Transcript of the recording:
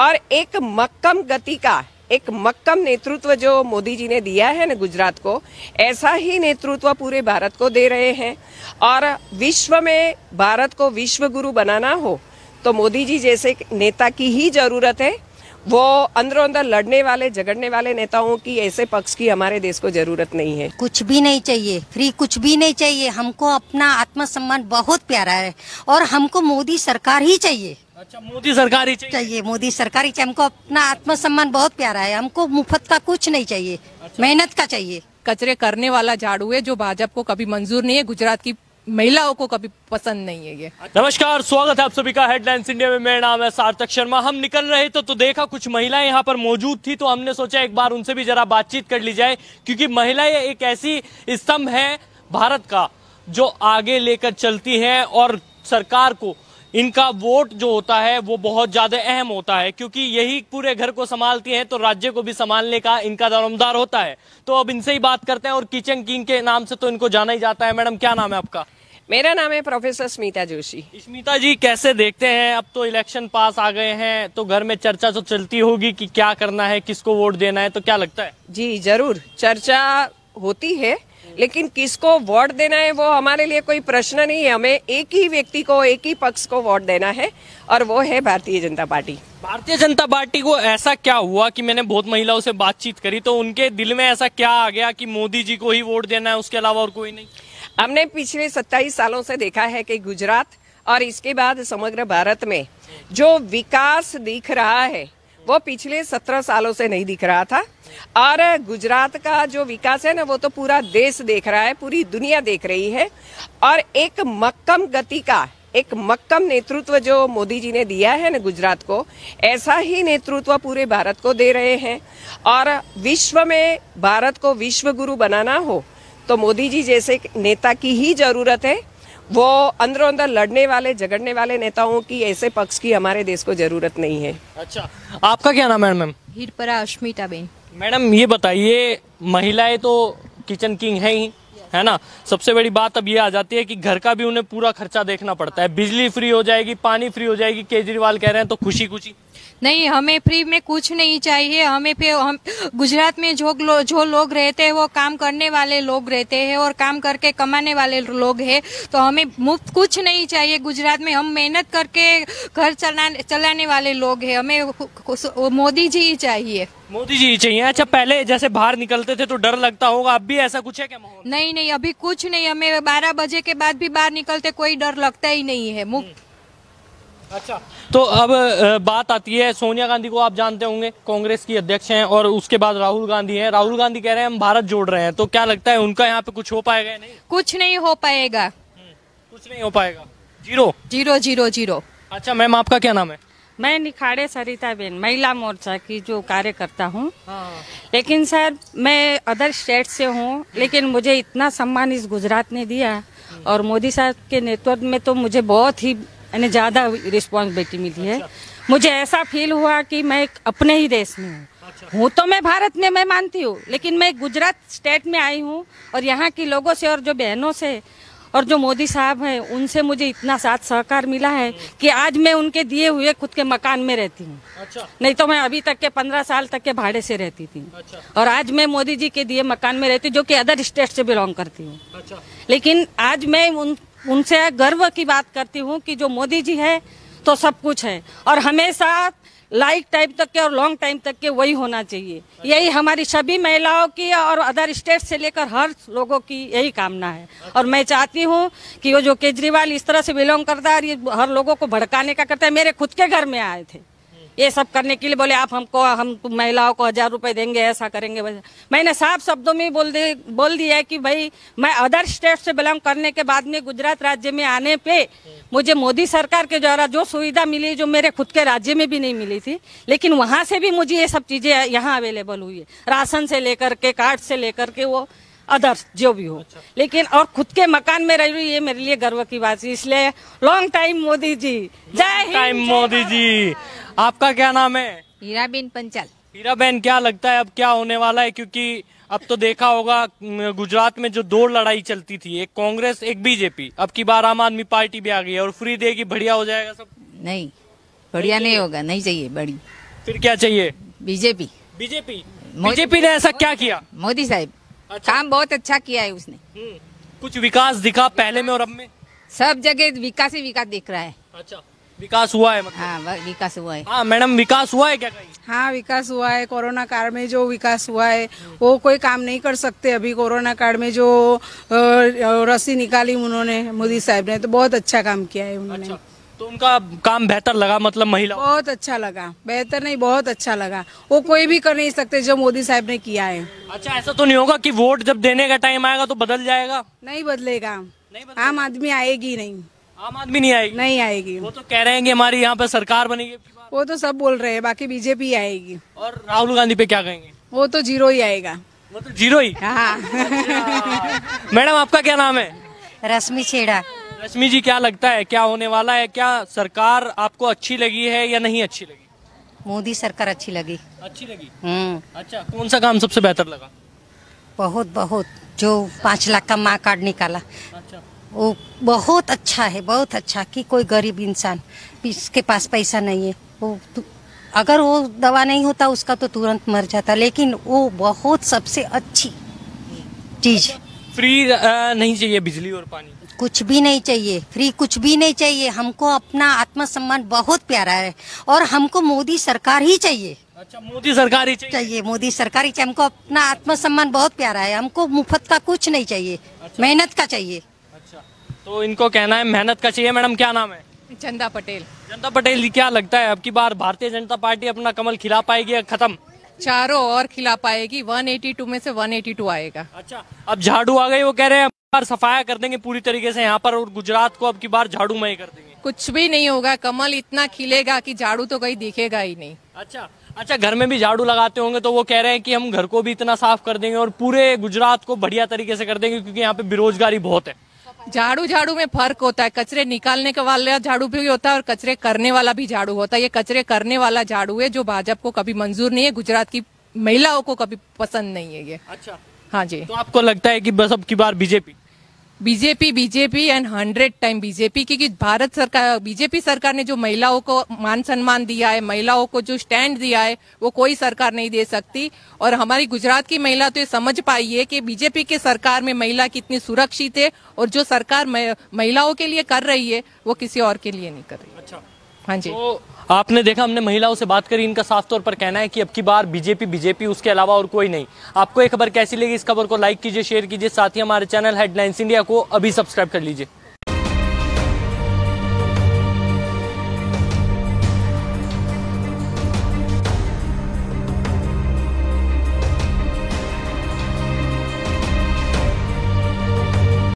और एक मक्कम गति का एक मक्कम नेतृत्व जो मोदी जी ने दिया है ना गुजरात को ऐसा ही नेतृत्व पूरे भारत को दे रहे हैं और विश्व में भारत को विश्व गुरु बनाना हो तो मोदी जी जैसे नेता की ही जरूरत है वो अंदर अंदर लड़ने वाले झगड़ने वाले नेताओं की ऐसे पक्ष की हमारे देश को जरूरत नहीं है कुछ भी नहीं चाहिए फ्री कुछ भी नहीं चाहिए हमको अपना आत्मसम्मान बहुत प्यारा है और हमको मोदी सरकार ही चाहिए अच्छा मोदी सरकार ही चाहिए मोदी सरकार ही चाहिए हमको अपना आत्मसम्मान बहुत प्यारा है हमको मुफ्त का कुछ नहीं चाहिए अच्छा। मेहनत का चाहिए कचरे करने वाला झाड़ू है जो भाजपा को कभी मंजूर नहीं है गुजरात की महिलाओं को कभी पसंद नहीं है ये नमस्कार स्वागत है आप सभी का हेडलाइंस इंडिया में मेरा नाम है सार्थक शर्मा हम निकल रहे थे तो देखा कुछ महिलाएं यहाँ पर मौजूद थी तो हमने सोचा एक बार उनसे भी जरा बातचीत कर ली जाए क्योंकि महिलाएं एक ऐसी स्तंभ है भारत का जो आगे लेकर चलती है और सरकार को इनका वोट जो होता है वो बहुत ज़्यादा अहम होता है क्योंकि यही पूरे घर को संभालती हैं तो राज्य को भी संभालने का इनका दारोमदार होता है तो अब इनसे ही बात करते हैं और किचन किंग के नाम से तो इनको जाना ही जाता है मैडम क्या नाम है आपका मेरा नाम है प्रोफेसर स्मिता जोशी स्मिता जी कैसे देखते हैं अब तो इलेक्शन पास आ गए हैं तो घर में चर्चा तो चलती होगी कि क्या करना है किसको वोट देना है तो क्या लगता है जी जरूर चर्चा होती है लेकिन किसको वोट देना है वो हमारे लिए कोई प्रश्न नहीं है हमें एक ही व्यक्ति को एक ही पक्ष को वोट देना है और वो है भारतीय जनता पार्टी भारतीय जनता पार्टी को ऐसा क्या हुआ कि मैंने बहुत महिलाओं से बातचीत करी तो उनके दिल में ऐसा क्या आ गया कि मोदी जी को ही वोट देना है उसके अलावा और कोई नहीं हमने पिछले सत्ताईस सालों से देखा है कि गुजरात और इसके बाद समग्र भारत में जो विकास दिख रहा है वो पिछले सत्रह सालों से नहीं दिख रहा था और गुजरात का जो विकास है ना वो तो पूरा देश देख रहा है पूरी दुनिया देख रही है और एक मक्कम गति का एक मक्कम नेतृत्व जो मोदी जी ने दिया है ना गुजरात को ऐसा ही नेतृत्व पूरे भारत को दे रहे हैं और विश्व में भारत को विश्व गुरु बनाना हो तो मोदी जी जैसे नेता की ही जरूरत है वो अंदरों अंदर लड़ने वाले झगड़ने वाले नेताओं की ऐसे पक्ष की हमारे देश को जरूरत नहीं है अच्छा आपका क्या नाम है मैडम हिरपरा अश्मिता बेन मैडम ये बताइए महिलाएं तो किचन किंग है ही है ना सबसे बड़ी बात अब ये आ जाती है कि घर का भी उन्हें पूरा खर्चा देखना पड़ता है बिजली फ्री हो जाएगी पानी फ्री हो जाएगी केजरीवाल कह रहे हैं तो खुशी खुशी नहीं हमें फ्री में कुछ नहीं चाहिए हमें फिर हम गुजरात में जो लो, जो लोग रहते हैं वो काम करने वाले लोग रहते हैं और काम करके कमाने वाले लोग हैं तो हमें मुफ्त कुछ नहीं चाहिए गुजरात में हम मेहनत करके घर चलाने चलाने वाले लोग हैं हमें मोदी जी ही चाहिए मोदी जी चाहिए अच्छा पहले जैसे बाहर निकलते थे तो डर लगता होगा अब भी ऐसा कुछ है क्या माहौल नहीं नहीं अभी कुछ नहीं हमें बारह बजे के बाद भी बाहर निकलते कोई डर लगता ही नहीं है मुक्त हम्म। अच्छा तो अब बात आती है सोनिया गांधी को आप जानते होंगे कांग्रेस की अध्यक्ष हैं और उसके बाद राहुल गांधी हैं राहुल गांधी कह रहे हैं हम भारत जोड़ रहे हैं तो क्या लगता है उनका यहाँ पे कुछ हो पाएगा नहीं कुछ नहीं हो पाएगा हम्म, कुछ नहीं हो पाएगा जीरो जीरो जीरो जीरो अच्छा मैम आपका क्या नाम है मैं निखाड़े सरिता बेन महिला मोर्चा की जो कार्यकर्ता हूँ हाँ। लेकिन सर मैं अदर स्टेट से हूँ लेकिन मुझे इतना सम्मान इस गुजरात ने दिया हम्म। और मोदी साहब के नेतृत्व में तो मुझे बहुत ही यानी ज़्यादा रिस्पॉन्सिबिलिटी मिली है अच्छा। मुझे ऐसा फील हुआ कि मैं एक अपने ही देश में हूँ अच्छा। हूँ तो मैं भारत में मैं मानती हूँ लेकिन मैं गुजरात स्टेट में आई हूँ और यहाँ की लोगों से और जो बहनों से और जो मोदी साहब हैं उनसे मुझे इतना साथ सहकार मिला है कि आज मैं उनके दिए हुए खुद के मकान में रहती हूँ अच्छा। नहीं तो मैं अभी तक के पंद्रह साल तक के भाड़े से रहती थी अच्छा। और आज मैं मोदी जी के दिए मकान में रहती हूँ जो कि अदर स्टेट से बिलोंग करती हूँ अच्छा। लेकिन आज मैं उन उनसे गर्व की बात करती हूँ कि जो मोदी जी है तो सब कुछ है और हमेशा लाइफ टाइम तक के और लॉन्ग टाइम तक के वही होना चाहिए यही हमारी सभी महिलाओं की और अदर स्टेट से लेकर हर लोगों की यही कामना है और मैं चाहती हूँ कि वो जो केजरीवाल इस तरह से बिलोंग करता है और ये हर लोगों को भड़काने का करता है मेरे खुद के घर में आए थे ये सब करने के लिए बोले आप हमको हम महिलाओं को हजार रुपए देंगे ऐसा करेंगे मैंने साफ शब्दों में बोल दे बोल दिया कि भाई मैं अदर स्टेट से बिलोंग करने के बाद में गुजरात राज्य में आने पे मुझे मोदी सरकार के द्वारा जो सुविधा मिली जो मेरे खुद के राज्य में भी नहीं मिली थी लेकिन वहाँ से भी मुझे ये सब चीज़ें यहाँ अवेलेबल हुई है राशन से लेकर के कार्ड से लेकर के वो अदर्स जो भी हो अच्छा। लेकिन और खुद के मकान में रह रही ये मेरे लिए गर्व की बात है इसलिए लॉन्ग टाइम मोदी जी जय टाइम मोदी जी आपका क्या नाम है हीरा पंचल हीरा बेन क्या लगता है अब क्या होने वाला है क्योंकि अब तो देखा होगा गुजरात में जो दो लड़ाई चलती थी एक कांग्रेस एक बीजेपी अब की बार आम आदमी पार्टी भी आ गई है और फ्री देगी बढ़िया हो जाएगा सब नहीं बढ़िया नहीं होगा नहीं चाहिए बड़ी फिर क्या चाहिए बीजेपी बीजेपी बीजेपी ने ऐसा क्या किया मोदी साहब अच्छा। काम बहुत अच्छा किया है उसने हम्म। कुछ विकास दिखा पहले में और अब में सब जगह विकास ही विकास दिख रहा है अच्छा विकास हुआ है मतलब हाँ विकास हुआ है हाँ मैडम विकास हुआ है क्या कहीं हाँ विकास हुआ है कोरोना काल में जो विकास हुआ है वो कोई काम नहीं कर सकते अभी कोरोना काल में जो रस्सी निकाली उन्होंने मोदी साहब ने तो बहुत अच्छा काम किया है उन्होंने अच्छा। तो उनका काम बेहतर लगा मतलब महिला बहुत अच्छा लगा बेहतर नहीं बहुत अच्छा लगा वो कोई भी कर नहीं सकते जो मोदी साहब ने किया है अच्छा ऐसा तो नहीं होगा कि वोट जब देने का टाइम आएगा तो बदल जाएगा नहीं बदलेगा नहीं बदलेगा। आम आदमी आएगी नहीं आम आदमी नहीं आएगी नहीं आएगी वो तो कह रहे हैं हमारी यहाँ पे सरकार बनेगी वो तो सब बोल रहे हैं बाकी बीजेपी आएगी और राहुल गांधी पे क्या कहेंगे वो तो जीरो ही आएगा वो तो जीरो ही हाँ। अच्छा। मैडम आपका क्या नाम है रश्मि छेड़ा रश्मि जी क्या लगता है क्या होने वाला है क्या सरकार आपको अच्छी लगी है या नहीं अच्छी लगी मोदी सरकार अच्छी लगी अच्छी लगी हम्म। अच्छा कौन सा काम सबसे बेहतर लगा बहुत बहुत जो पाँच लाख का माँ कार्ड निकाला अच्छा वो बहुत अच्छा है बहुत अच्छा कि कोई गरीब इंसान इसके पास पैसा नहीं है वो तो, अगर वो दवा नहीं होता उसका तो तुरंत मर जाता लेकिन वो बहुत सबसे अच्छी चीज अच्छा, फ्री नहीं चाहिए बिजली और पानी कुछ भी नहीं चाहिए फ्री कुछ भी नहीं चाहिए हमको अपना आत्मसम्मान बहुत प्यारा है और हमको मोदी सरकार ही चाहिए अच्छा मोदी सरकार ही चाहिए, मोदी सरकार ही चाहिए हमको अपना आत्मसम्मान बहुत प्यारा है हमको मुफ्त का कुछ नहीं चाहिए अच्छा। मेहनत का चाहिए अच्छा तो इनको कहना है मेहनत का चाहिए मैडम क्या नाम है चंदा पटेल चंदा पटेल क्या लगता है अब की बार भारतीय जनता पार्टी अपना कमल खिला पाएगी खत्म चारों और खिला पाएगी 182 में से 182 आएगा अच्छा अब झाड़ू आ गई वो कह रहे हैं बार सफाया कर देंगे पूरी तरीके से यहाँ पर और गुजरात को अब की बार झाड़ू मई कर देंगे कुछ भी नहीं होगा कमल इतना खिलेगा कि झाड़ू तो कहीं दिखेगा ही नहीं अच्छा अच्छा घर में भी झाड़ू लगाते होंगे तो वो कह रहे हैं कि हम घर को भी इतना साफ कर देंगे और पूरे गुजरात को बढ़िया तरीके से कर देंगे क्योंकि यहाँ पे बेरोजगारी बहुत है झाड़ू झाड़ू में फर्क होता है कचरे निकालने का वाला झाड़ू भी होता है और कचरे करने वाला भी झाड़ू होता है ये कचरे करने वाला झाड़ू है जो भाजपा को कभी मंजूर नहीं है गुजरात की महिलाओं को कभी पसंद नहीं है ये अच्छा हाँ जी तो आपको लगता है कि बस अब की बार BJP BJP BJP and hundred time BJP क्योंकि भारत सरकार बीजेपी सरकार ने जो महिलाओं को मान सम्मान दिया है महिलाओं को जो स्टैंड दिया है वो कोई सरकार नहीं दे सकती और हमारी गुजरात की महिला तो ये समझ पाई है कि बीजेपी के सरकार में महिला कितनी सुरक्षित है और जो सरकार महिलाओं के लिए कर रही है वो किसी और के लिए नहीं कर रही अच्छा हाँ जी तो आपने देखा हमने महिलाओं से बात करी इनका साफ तौर पर कहना है कि अब की बार बीजेपी बीजेपी उसके अलावा और कोई नहीं आपको ये खबर कैसी लगी इस खबर को लाइक कीजिए शेयर कीजिए साथ ही हमारे चैनल हेडलाइंस इंडिया को अभी सब्सक्राइब कर लीजिए